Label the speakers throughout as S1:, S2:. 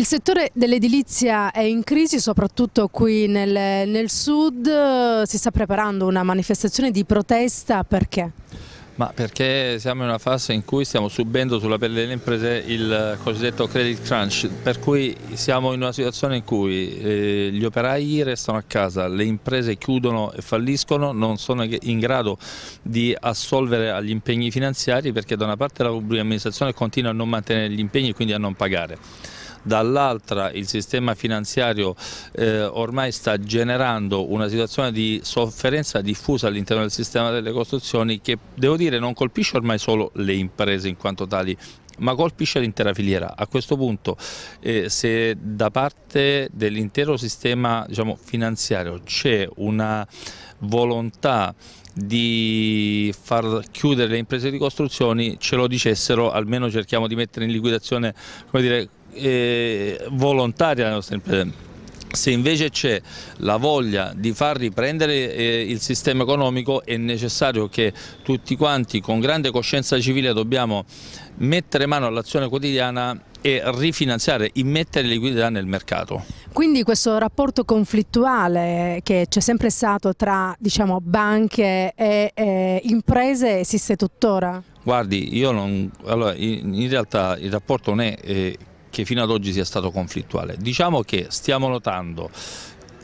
S1: Il settore dell'edilizia è in crisi, soprattutto qui nel, nel, sud. Si sta preparando una manifestazione di protesta perché?
S2: Ma perché siamo in una fase in cui stiamo subendo sulla pelle delle imprese il cosiddetto credit crunch, per cui siamo in una situazione in cui eh, gli operai restano a casa, le imprese chiudono e falliscono, non sono in grado di assolvere agli impegni finanziari perché da una parte la pubblica amministrazione continua a non mantenere gli impegni e quindi a non pagare dall'altra il sistema finanziario eh, ormai sta generando una situazione di sofferenza diffusa all'interno del sistema delle costruzioni che devo dire non colpisce ormai solo le imprese in quanto tali ma colpisce l'intera filiera. A questo punto eh, se da parte dell'intero sistema diciamo, finanziario c'è una volontà di far chiudere le imprese di costruzioni ce lo dicessero, almeno cerchiamo di mettere in liquidazione dire, eh, volontaria la nostra impresa. Se invece c'è la voglia di far riprendere eh, il sistema economico è necessario che tutti quanti con grande coscienza civile dobbiamo mettere mano all'azione quotidiana e rifinanziare, immettere liquidità nel mercato.
S1: Quindi questo rapporto conflittuale che c'è sempre stato tra diciamo, banche e eh, imprese esiste tuttora?
S2: Guardi, io non, allora, in, in, realtà il rapporto non è eh, che fino ad oggi sia stato conflittuale. Diciamo che stiamo notando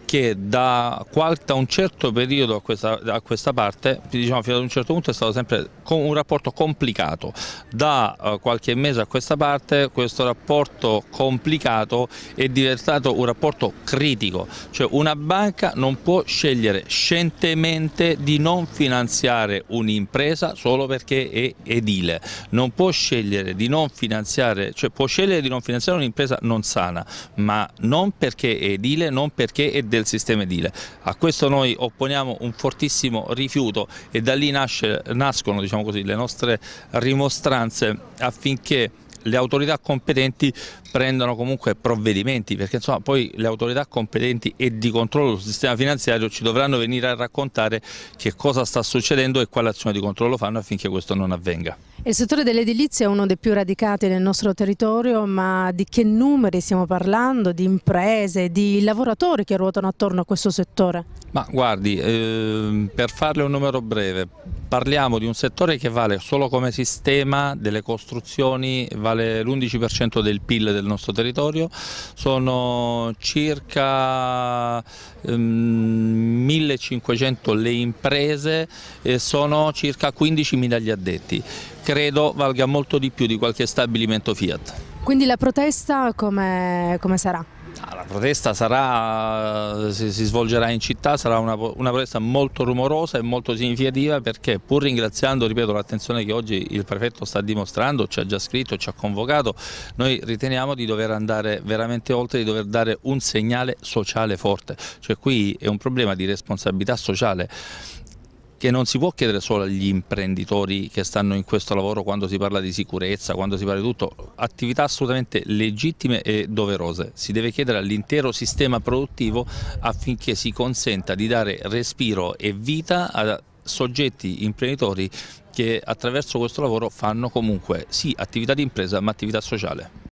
S2: che da, da, un certo periodo a questa, a questa parte, diciamo fino ad un certo punto è stato sempre un rapporto complicato, da uh, qualche mese a questa parte questo rapporto complicato è diventato un rapporto critico, cioè una banca non può scegliere scientemente di non finanziare un'impresa solo perché è edile, non può scegliere di non finanziare, cioè può scegliere di non finanziare un'impresa non sana, ma non perché è edile, non perché è del del sistema edile. A questo noi opponiamo un fortissimo rifiuto e da lì nasce, nascono diciamo così, le nostre rimostranze affinché le autorità competenti prendano comunque provvedimenti perché insomma poi le autorità competenti e di controllo sul sistema finanziario ci dovranno venire a raccontare che cosa sta succedendo e quale azione di controllo fanno affinché questo non avvenga.
S1: Il settore dell'edilizia è uno dei più radicati nel nostro territorio, ma di che numeri stiamo parlando? Di imprese, di lavoratori che ruotano attorno a questo settore?
S2: Ma guardi, eh, per farle un numero breve, parliamo di un settore che vale solo come sistema delle costruzioni, vale l'11% del PIL del nostro territorio, sono circa... Ehm, 1500 le imprese, e eh, sono circa 15.000 gli addetti. Credo valga molto di più di qualche stabilimento Fiat.
S1: Quindi la protesta come, come sarà?
S2: Ah, la protesta sarà, si, si, svolgerà in città, sarà una, una, protesta molto rumorosa e molto significativa perché pur ringraziando l'attenzione che oggi il prefetto sta dimostrando, ci ha già scritto, ci ha convocato, noi riteniamo di dover andare veramente oltre, di dover dare un segnale sociale forte, cioè qui è un problema di responsabilità sociale che non si può chiedere solo agli imprenditori che stanno in questo lavoro quando si parla di sicurezza, quando si parla di tutto, attività assolutamente legittime e doverose, si deve chiedere all'intero sistema produttivo affinché si consenta di dare respiro e vita a soggetti imprenditori che attraverso questo lavoro fanno comunque sì attività di impresa ma attività sociale.